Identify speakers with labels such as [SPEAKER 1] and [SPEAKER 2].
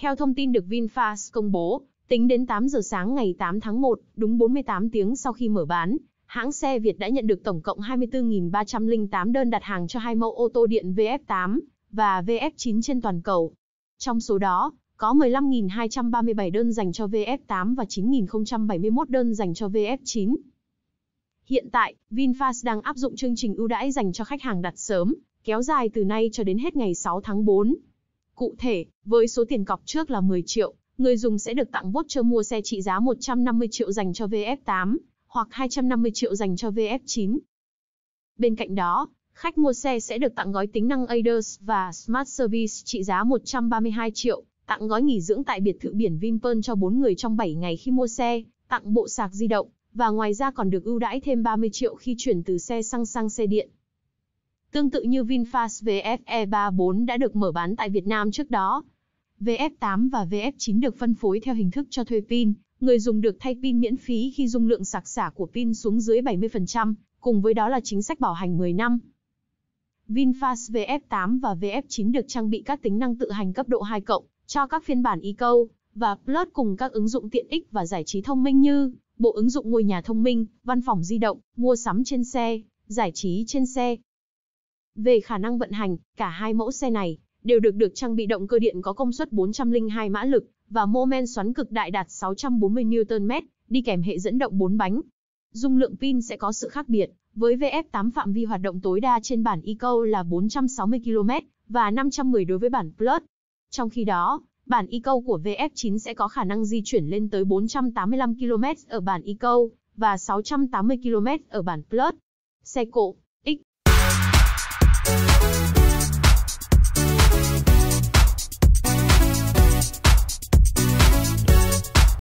[SPEAKER 1] Theo thông tin được VinFast công bố, tính đến 8 giờ sáng ngày 8 tháng 1, đúng 48 tiếng sau khi mở bán, hãng xe Việt đã nhận được tổng cộng 24.308 đơn đặt hàng cho hai mẫu ô tô điện VF8 và VF9 trên toàn cầu. Trong số đó, có 15.237 đơn dành cho VF8 và 9.071 đơn dành cho VF9. Hiện tại, VinFast đang áp dụng chương trình ưu đãi dành cho khách hàng đặt sớm, kéo dài từ nay cho đến hết ngày 6 tháng 4 Cụ thể, với số tiền cọc trước là 10 triệu, người dùng sẽ được tặng voucher mua xe trị giá 150 triệu dành cho VF8 hoặc 250 triệu dành cho VF9. Bên cạnh đó, khách mua xe sẽ được tặng gói tính năng Aders và Smart Service trị giá 132 triệu, tặng gói nghỉ dưỡng tại biệt thự biển Vinpearl cho 4 người trong 7 ngày khi mua xe, tặng bộ sạc di động, và ngoài ra còn được ưu đãi thêm 30 triệu khi chuyển từ xe xăng sang xe điện. Tương tự như VinFast VFE34 đã được mở bán tại Việt Nam trước đó. VF8 và VF9 được phân phối theo hình thức cho thuê pin, người dùng được thay pin miễn phí khi dung lượng sạc xả của pin xuống dưới 70%, cùng với đó là chính sách bảo hành 10 năm. VinFast VF8 và VF9 được trang bị các tính năng tự hành cấp độ 2 cộng cho các phiên bản eco và Plus cùng các ứng dụng tiện ích và giải trí thông minh như bộ ứng dụng ngôi nhà thông minh, văn phòng di động, mua sắm trên xe, giải trí trên xe, về khả năng vận hành, cả hai mẫu xe này đều được được trang bị động cơ điện có công suất 402 mã lực và mô men xoắn cực đại đạt 640 Nm, đi kèm hệ dẫn động 4 bánh. Dung lượng pin sẽ có sự khác biệt, với VF8 phạm vi hoạt động tối đa trên bản Eco là 460 km và 510 đối với bản Plus. Trong khi đó, bản Eco của VF9 sẽ có khả năng di chuyển lên tới 485 km ở bản Eco và 680 km ở bản Plus. Xe cộ